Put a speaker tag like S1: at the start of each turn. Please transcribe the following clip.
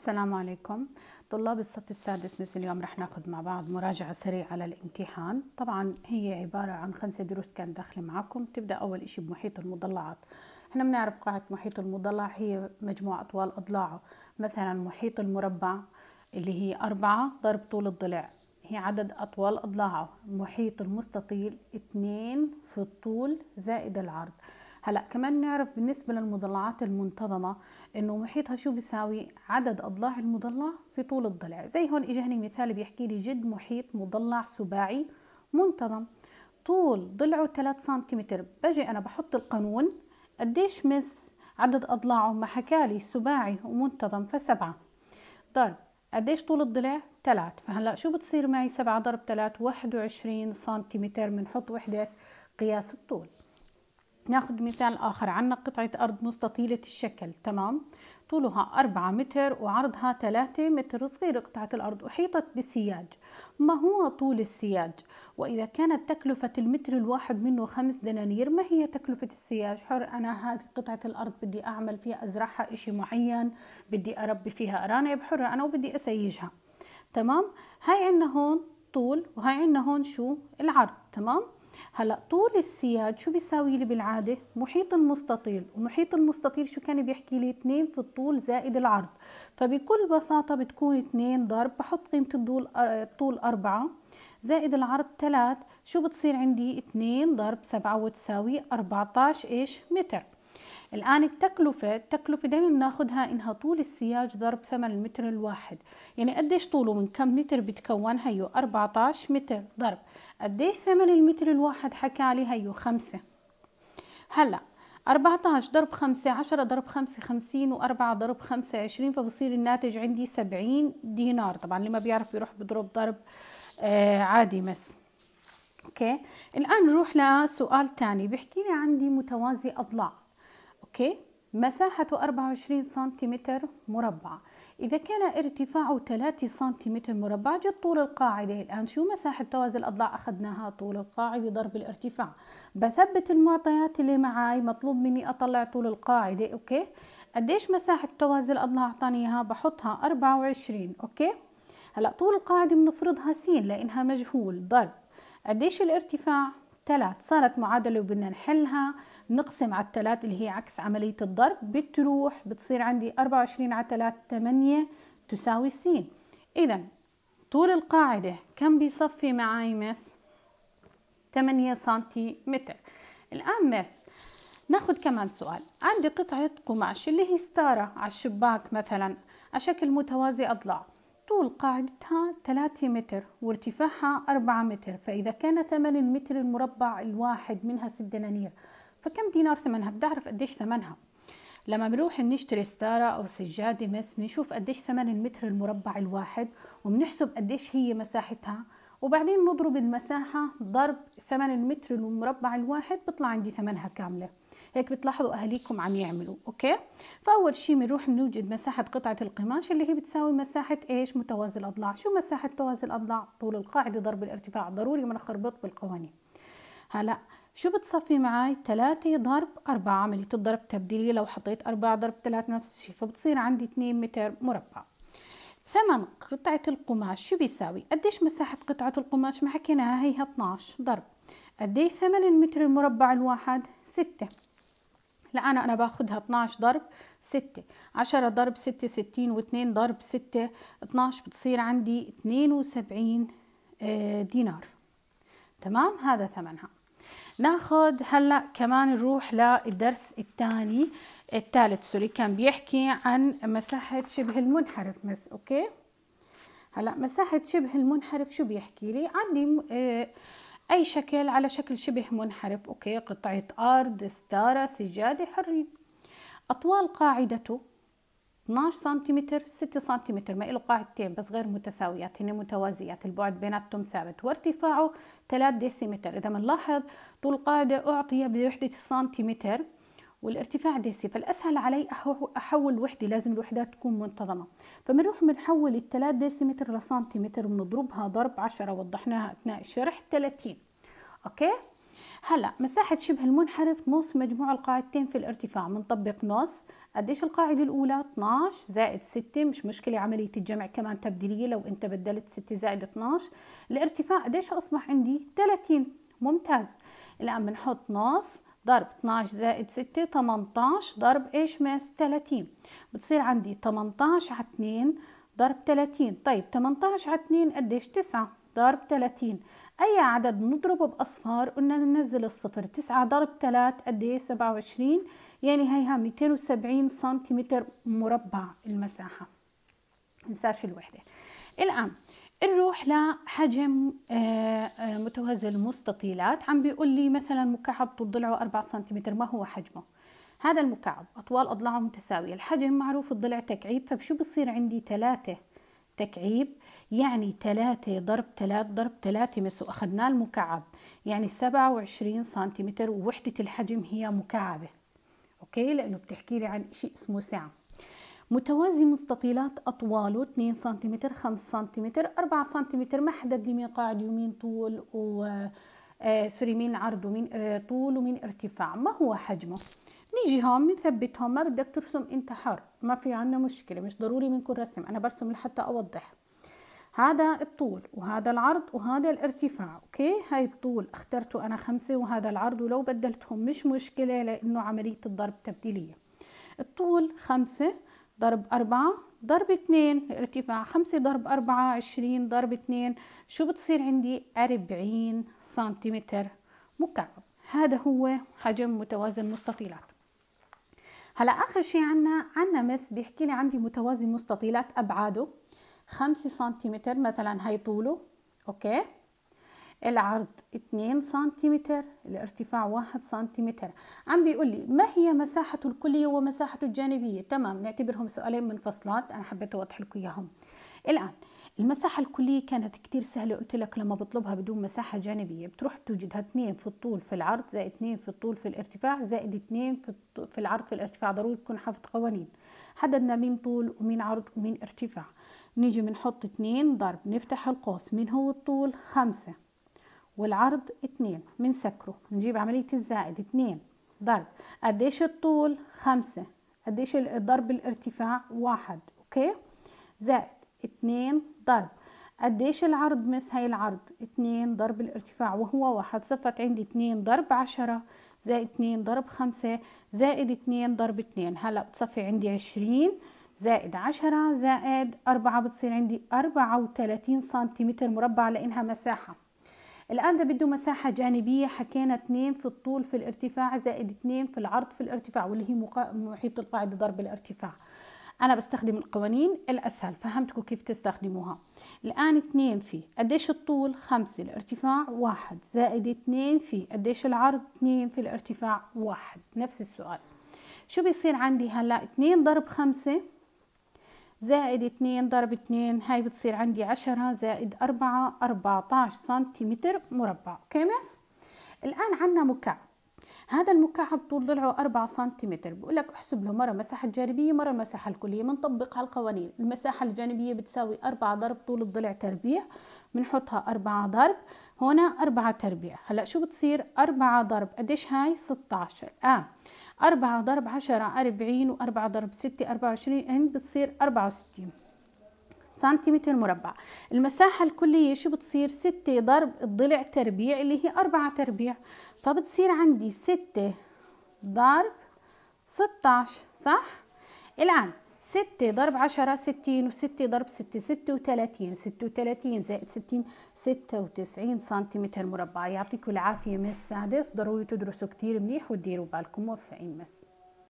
S1: السلام عليكم طلاب الصف السادس مثل اليوم رح ناخذ مع بعض مراجعة سريعة للامتحان طبعا هي عبارة عن خمسة دروس كان داخلة معكم تبدأ أول إشي بمحيط المضلعات احنا بنعرف قاعدة محيط المضلع هي مجموع أطوال أضلاعه مثلا محيط المربع اللي هي أربعة ضرب طول الضلع هي عدد أطوال أضلاعه محيط المستطيل اتنين في الطول زائد العرض هلا كمان نعرف بالنسبه للمضلعات المنتظمه انه محيطها شو بيساوي عدد اضلاع المضلع في طول الضلع زي هون اجاني مثال بيحكي لي جد محيط مضلع سباعي منتظم طول ضلعه 3 سنتيمتر بجي انا بحط القانون قديش مس عدد اضلاعه ما حكالي سباعي ومنتظم فسبعة ضرب قديش طول الضلع 3 فهلا شو بتصير معي 7 ضرب 3 21 سنتيمتر بنحط وحده قياس الطول ناخذ مثال آخر عندنا قطعة أرض مستطيلة الشكل تمام طولها 4 متر وعرضها 3 متر صغير قطعة الأرض أحيطت بسياج ما هو طول السياج؟ وإذا كانت تكلفة المتر الواحد منه 5 دنانير ما هي تكلفة السياج؟ حر أنا هذه قطعة الأرض بدي أعمل فيها أزرعها شيء معين بدي أربي فيها أرانب حرة أنا وبدي أسيجها تمام؟ هاي عندنا هون طول وهي عندنا هون شو؟ العرض تمام؟ هلا طول السياج شو بيساوي لي بالعاده محيط المستطيل ومحيط المستطيل شو كان بيحكي لي 2 في الطول زائد العرض فبكل بساطه بتكون 2 ضرب بحط قيمه الطول الطول آه، 4 زائد العرض 3 شو بتصير عندي 2 ضرب 7 وتساوي 14 ايش متر الآن التكلفة التكلفة دائما بناخدها إنها طول السياج ضرب ثمن المتر الواحد يعني قديش طوله من كم متر بتكون هيو 14 متر ضرب قديش ثمن المتر الواحد حكى لي هيو خمسة هلأ 14 ضرب 5 10 ضرب 5 50 و4 ضرب 5 20 فبصير الناتج عندي 70 دينار طبعا اللي ما بيعرف بيروح بضرب ضرب آه عادي بس اوكي الان نروح لسؤال ثاني بيحكي لي عندي متوازي اضلاع أوكي مساحة 24 سنتيمتر مربع إذا كان ارتفاعه 3 سنتيمتر مربع جد طول القاعدة الآن شو مساحة توازي الأضلاع أخذناها طول القاعدة ضرب الارتفاع بثبت المعطيات اللي معاي مطلوب مني أطلع طول القاعدة أوكي قديش مساحة توازي الأضلاع أعطاني إياها بحطها 24 أوكي هلا طول القاعدة بنفرضها س لأنها مجهول ضرب قديش الارتفاع الثلاث صارت معادلة وبدنا نحلها نقسم على الثلاث اللي هي عكس عملية الضرب بتروح بتصير عندي 24 على 3 8 تساوي س إذا طول القاعدة كم بيصفي معاي مس؟ 8 سنتيمتر الآن مس ناخد كمان سؤال عندي قطعة قماش اللي هي ستارة على الشباك مثلا على شكل متوازي أضلاع طول قاعدتها 3 متر وارتفاعها 4 متر فإذا كان ثمن المتر المربع الواحد منها 6 دنانير فكم دينار ثمنها بتعرف قديش ثمنها لما بنروح بنشتري ستارة أو سجادة مس بنشوف قديش ثمن المتر المربع الواحد وبنحسب قديش هي مساحتها وبعدين نضرب المساحة ضرب ثمن المتر المربع الواحد بطلع عندي ثمنها كاملة هيك بتلاحظوا اهاليكم عم يعملوا اوكي فاول شيء بنروح بنوجد مساحه قطعه القماش اللي هي بتساوي مساحه ايش متوازي الاضلاع شو مساحه متوازي الاضلاع طول القاعده ضرب الارتفاع ضروري ما نخربط بالقوانين هلا شو بتصفي معي 3 ضرب 4 عملية الضرب تبديلية لو حطيت 4 ضرب 3 نفس الشيء فبتصير عندي 2 متر مربع ثمن قطعة القماش شو بيساوي؟ قديش مساحة قطعة القماش ما حكيناها هي 12 ضرب قديش ثمن المتر المربع الواحد؟ 6 لا أنا أنا باخدها 12 ضرب 6 10 ضرب 6 60 و2 ضرب 6 12 بتصير عندي 72 آه، دينار تمام هذا ثمنها ناخد هلا كمان نروح للدرس الثاني الثالث سوري كان بيحكي عن مساحة شبه المنحرف مس اوكي هلا مساحة شبه المنحرف شو بيحكي لي عندي آه أي شكل على شكل شبه منحرف أوكي قطعة أرض ستارة سجادة حرية أطوال قاعدته 12 سنتيمتر 6 سنتيمتر ما له قاعدتين بس غير متساويات هن متوازيات البعد بيناتهم ثابت وارتفاعه 3 ديسيمتر إذا بنلاحظ طول القاعدة أعطي بوحدة السنتيمتر والارتفاع سي فالأسهل علي أحول وحدة لازم الوحدات تكون منتظمة فبنروح بنحول ال 3 ديسيمتر لسنتيمتر بنضربها ضرب 10 وضحناها أثناء الشرح 30 أوكي هلا مساحة شبه المنحرف نص مجموع القاعدتين في الارتفاع بنطبق نص قديش القاعدة الأولى 12 زائد 6 مش مشكلة عملية الجمع كمان تبديلية لو أنت بدلت 6 زائد 12 الارتفاع قديش أصبح عندي 30 ممتاز الآن بنحط نص ضرب 12 زائد 6 18 ضرب ايش ماس 30 بتصير عندي 18 على 2 ضرب 30 طيب 18 على 2 قديش 9 ضرب 30 أي عدد نضربه بأصفار قلنا ننزل الصفر 9 ضرب 3 قد إيه 27 يعني هيها 270 سنتيمتر مربع المساحة ننساش الوحدة الآن نروح لحجم آه، آه، متوازي المستطيلات عم بيقول لي مثلا مكعب طول ضلعه 4 سنتيمتر ما هو حجمه هذا المكعب أطوال أضلاعه متساوية الحجم معروف الضلع تكعيب فبشو بصير عندي 3 تكعيب يعني 3 ضرب 3 ضرب 3 مس واخذنا المكعب يعني 27 سنتيمتر ووحدة الحجم هي مكعبة أوكي لأنه بتحكي لي عن شيء اسمه سعة متوازي مستطيلات أطواله 2 سم 5 سم 4 سم محدد لمين قاعد ومين طول و آه، سوري مين عرض ومين آه، طول ومين ارتفاع ما هو حجمه نيجي هون بنثبتهم ما بدك ترسم انت حر ما في عنا مشكلة مش ضروري منكم رسم انا برسم لحتى اوضح هذا الطول وهذا العرض وهذا الارتفاع اوكي هاي الطول اخترته انا خمسة وهذا العرض ولو بدلتهم مش مشكلة لانه عملية الضرب تبديلية الطول خمسة ضرب أربعة ضرب اثنين ارتفاع خمسة ضرب أربعة عشرين ضرب اثنين شو بتصير عندي أربعين سنتيمتر مكعب هذا هو حجم متوازن مستطيلات هلا آخر شيء عنا عنا مس بيحكي لي عندي متوازن مستطيلات أبعاده خمسة سنتيمتر مثلا هاي طوله أوكي العرض 2 سنتيمتر الارتفاع 1 سنتيمتر عم بيقول لي ما هي مساحة الكلية ومساحة الجانبية تمام نعتبرهم سؤالين منفصلات أنا حبيت أوضح لكم إياهم الآن المساحة الكلية كانت كتير سهلة قلت لك لما بطلبها بدون مساحة جانبية بتروح بتوجدها 2 في الطول في العرض زائد 2 في الطول في الارتفاع زائد 2 في, في العرض في الارتفاع ضروري تكون حافظ قوانين حددنا مين طول ومين عرض ومين ارتفاع نيجي بنحط 2 ضرب نفتح القوس مين هو الطول 5 والعرض 2 بنسكره نجيب عملية الزائد 2 ضرب قد ايش الطول 5 قد ايش ضرب الارتفاع 1 اوكي زائد 2 ضرب قد ايش العرض مس هاي العرض 2 ضرب الارتفاع وهو 1 صفت عندي 2 ضرب 10 زائد 2 ضرب 5 زائد 2 ضرب 2 هلا بتصفي عندي 20 زائد 10 زائد 4 بتصير عندي 34 سنتيمتر مربع لانها مساحه الآن ده بده مساحة جانبية حكينا 2 في الطول في الارتفاع زائد 2 في العرض في الارتفاع واللي هي مقا... محيط القاعدة ضرب الارتفاع أنا بستخدم القوانين الأسهل فهمتكم كيف تستخدموها الآن 2 في قديش الطول 5 الارتفاع 1 زائد 2 في قديش العرض 2 في الارتفاع 1 نفس السؤال شو بيصير عندي هلا 2 ضرب 5 زائد 2 ضرب 2 هاي بتصير عندي 10 زائد 4 14 سنتيمتر مربع أوكي الآن عندنا مكعب هذا المكعب طول ضلعه 4 سنتيمتر بقول لك احسب له مره المساحه الجانبيه مره المساحه الكليه بنطبق القوانين المساحه الجانبيه بتساوي 4 ضرب طول الضلع تربيع بنحطها 4 ضرب هنا 4 تربيع هلا شو بتصير 4 ضرب قديش هاي 16 الان آه. أربعة ضرب عشرة أربعين وأربعة ضرب ستة أربعة وعشرين هن يعني بتصير أربعة وستين سنتيمتر مربع المساحة الكلية شو بتصير ستة ضرب الضلع تربيع اللي هي أربعة تربيع فبتصير عندي ستة ضرب ستاش صح؟ الآن 6 ضرب 10 60 ضرب 6 ستة 6 ستة 36 زائد 60 96 سنتيمتر مربع يعطيكم العافية من السادس ضروري تدرسوا كتير منيح وديروا بالكم موفقين مس